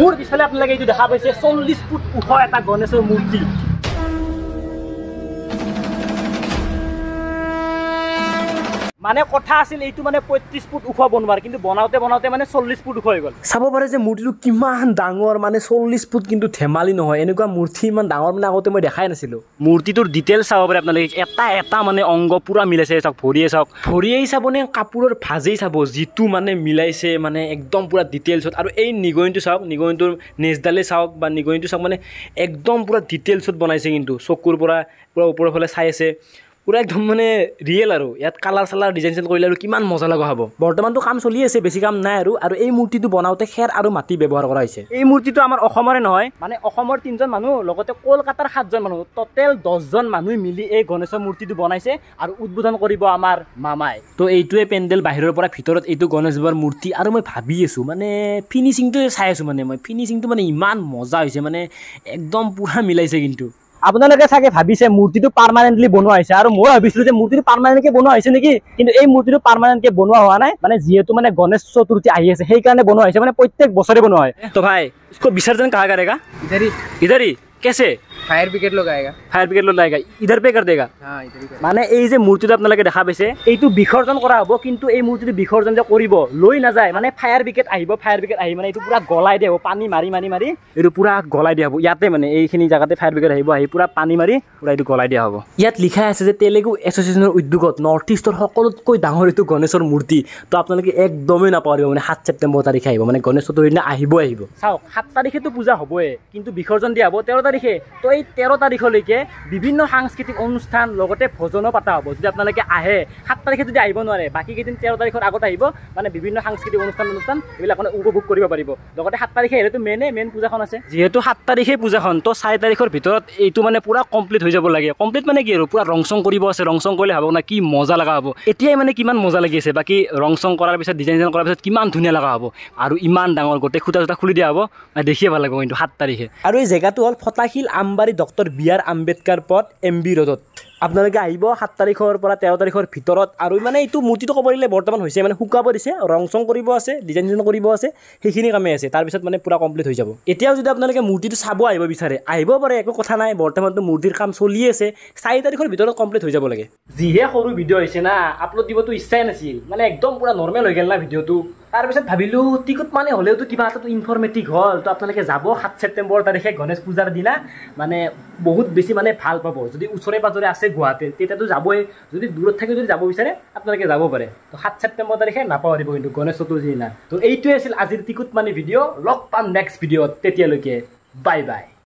মোৰ পিছফালে আপোনালোকে এইটো দেখা পাইছে চল্লিছ ফুট ওখ এটা গণেশৰ মূৰ্তি মানে কথা আছিল এইটো মানে পঁয়ত্ৰিছ ফুট ওখ বনোৱাৰ কিন্তু বনাওঁতে বনাওঁতে মানে চল্লিছ ফুট ওখ হৈ গ'ল চাব পাৰে যে মূৰ্তিটো কিমান ডাঙৰ মানে চল্লিছ ফুট কিন্তু ধেমালি নহয় এনেকুৱা মূৰ্তি ইমান ডাঙৰ মানে আগতে মই দেখাই নাছিলোঁ মূৰ্তিটোৰ ডিটেইল চাব পাৰে আপোনালোকে এটা এটা মানে অংগ পূৰা মিলাইছে চাওক ভৰিয়ে চাওক ভৰিয়েই চাবনে কাপোৰৰ ভাজেই চাব যিটো মানে মিলাইছে মানে একদম পূৰা ডিটেইলছত আৰু এই নিগনিটো চাওক নিগনিটোৰ নেজডালেই চাওক বা নিগনিটো চাওক মানে একদম পূৰা ডিটেইলছত বনাইছে কিন্তু চকুৰ পৰা পূৰা ওপৰৰ ফালে চাই আছে পুৰা একদম মানে ৰিয়েল আৰু ইয়াত কালাৰ চালাৰ ডিজাইন চাইন কৰিলে আৰু কিমান মজা লগা হ'ব বৰ্তমানটো কাম চলি আছে বেছি কাম নাই আৰু আৰু এই মূৰ্তিটো বনাওঁতে খেৰ আৰু মাটি ব্যৱহাৰ কৰা হৈছে এই মূৰ্তিটো আমাৰ অসমৰে নহয় মানে অসমৰ তিনিজন মানুহ লগতে কলকাতাৰ সাতজন মানুহ টোটেল দহজন মানুহ মিলি এই গণেশৰ মূৰ্তিটো বনাইছে আৰু উদ্বোধন কৰিব আমাৰ মামাই তো এইটোৱে পেণ্ডেল বাহিৰৰ পৰা ভিতৰত এইটো গণেশ বাবাৰ মূৰ্তি আৰু মই ভাবি আছোঁ মানে ফিনিচিংটোৱে চাই আছোঁ মানে মই ফিনিচিংটো মানে ইমান মজা হৈছে মানে একদম পুৰা মিলাইছে কিন্তু আপোনালোকে চাগে ভাবিছে মূৰ্তিটো পাৰ্মানেণ্টলি বনোৱা হৈছে আৰু মই ভাবিছিলো যে মূৰ্তিটো পাৰ্মানেণ্টকে বনোৱা হৈছে নেকি কিন্তু এই মূৰ্তিটো পাৰ্মানেণ্টকে বনোৱা হোৱা নাই মানে যিহেতু মানে গণেশ চতুৰ্থী আহি আছে সেইকাৰণে বনোৱা হৈছে মানে প্ৰত্যেক বছৰে বনোৱা হয় ভাই বিচাৰ্জন কাহাৰেগা কেছে ফায়ার ব্রিগেড লগাইগা ফায়ার ব্রিগেড লগাইগা ইধার পে কর মানে এই যে মূর্তি তো দেখা পাইছে এই তো বিসর্জন করা হবো কিন্তু এই মূর্তি তো বিসর্জন যে করিব লই না যায় মানে ফায়ার ব্রিগেড আহিব ফায়ার ব্রিগেড আহি মানে এই পুরা গলাই দেব পানি মারি মারি মারি এই তো পুরা গলাই দেব ইয়াতে মানে এইখিনি জায়গাতে ফায়ার ব্রিগেড আহিব আহি পুরা পানি মারি পুরা এই গলাই দিয়া হবো ইয়াত লিখা আছে যে তেলেগু এসোসিয়েশনের উদ্যোগত নর্থ ইষ্টর সকলকৈ ডাঙর এই গণেশর মূর্তি তো আপনাদের একদমই না পাওয়া মানে সাত সেপ্টেম্বর তারিখে আহিব মানে গণেশ চতুর্থী আহিব আহিব চাও সাত তারিখে তো পূজা হবই কিন্তু বিসর্জন দিয়া হবো তেরো তারিখে তো এই তেরো তারিখলকে বিভিন্ন সাংস্কৃতিক অনুষ্ঠান লগতে ভোজনও পতা হব যদি আপোনালোকে আহে সাত তাৰিখে যদি আহিব নোৱাৰে বাকী কেইদিন তেৰ তাৰিখৰ আগত আহিব মানে বিভিন্ন সাংস্কৃতিক অনুষ্ঠান অনুষ্ঠান এইবিল উপভোগ পাৰিব লগতে সাত তাৰিখে এলে তো মেনে পূজাখন আছে যিহেতু সাত তাৰিখে পূজাখন তো চাৰি তাৰিখৰ ভিতৰত এইটো মানে পুৰা কমপ্লিট হৈ যাব লাগে কমপ্লিট মানে কি আৰ ৰং চং কৰিব আছে ৰং চং কৰিলে হব না কি মজা লগা হব এতিয়াই মানে কিমান মজা লাগি আছে বাকি রংসং করার পিছন ডিজাইন ডিজাইন কৰাৰ পিছত কিমান ধুনীয়া লগা হব আৰু ইমান ডাঙৰ গোটেই খুটা জুতা খুলি দিয়া হব দেখিয়ে ভাল লাগিব কিন্তু সাত তাৰিখে আৰু এই জেগাটো হল ফটাশিল আমবাড়ি তাৰিখ ডক্টৰ বি আৰ আম্বেদকাৰ পথ এম বি ৰোডত আপোনালোকে আহিব সাত তাৰিখৰ পৰা তেৰ তাৰিখৰ ভিতৰত আৰু মানে এইটো মূৰ্তিটো ক'ব দিলে বৰ্তমান হৈছে মানে শুকাব দিছে ৰং চং কৰিব আছে ডিজাইন ডিজাইন কৰিব আছে সেইখিনি কামেই আছে তাৰপিছত মানে পূৰা কমপ্লিট হৈ যাব এতিয়াও যদি আপোনালোকে মূৰ্তিটো চাব আহিব বিচাৰে আহিব পাৰে একো কথা নাই বৰ্তমানটো মূৰ্তিৰ কাম চলি আছে চাৰি তাৰিখৰ ভিতৰত কমপ্লিট হৈ যাব লাগে যিহে সৰু ভিডিঅ' হৈছে না আপলোড দিবতো ইচ্ছাই নাছিল মানে একদম পূৰা নৰ্মেল হৈ গ'ল না ভিডিঅ'টো তাৰপিছত ভাবিলোঁ টিকট মানে হ'লেওতো কিবা এটাতো ইনফৰ্মেটিভ হ'ল তো আপোনালোকে যাব সাত ছেপ্টেম্বৰ তাৰিখে গণেশ পূজাৰ দিনা মানে বহুত বেছি মানে ভাল পাব যদি ওচৰে পাঁজৰে আছে গুৱাহাটীত তেতিয়াতো যাবই যদি দূৰত থাকি যদি যাব বিচাৰে আপোনালোকে যাব পাৰে তো সাত ছেপ্টেম্বৰ তাৰিখে নাপাহৰিব কিন্তু গণেশ চতুৰ্থী দিনা তো এইটোৱে আছিল আজিৰ টিকট মানে ভিডিঅ' লগ পাম নেক্সট ভিডিঅ'ত তেতিয়ালৈকে বাই বাই